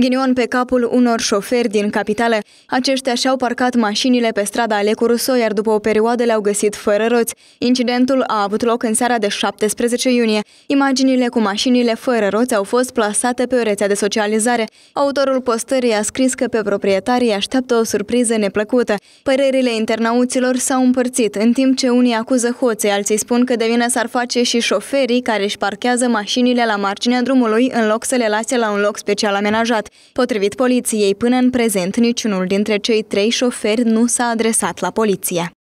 Ghinion pe capul unor șoferi din capitală, aceștia și-au parcat mașinile pe strada Alecuruso, iar după o perioadă le-au găsit fără roți. Incidentul a avut loc în seara de 17 iunie. Imaginile cu mașinile fără roți au fost plasate pe o rețea de socializare. Autorul postării a scris că pe proprietarii așteaptă o surpriză neplăcută. Părerile internauților s-au împărțit, în timp ce unii acuză hoții, alții spun că de vină s-ar face și șoferii care își parchează mașinile la marginea drumului în loc să le lase la un loc special amenajat. Potrivit poliției, până în prezent, niciunul dintre cei trei șoferi nu s-a adresat la poliție.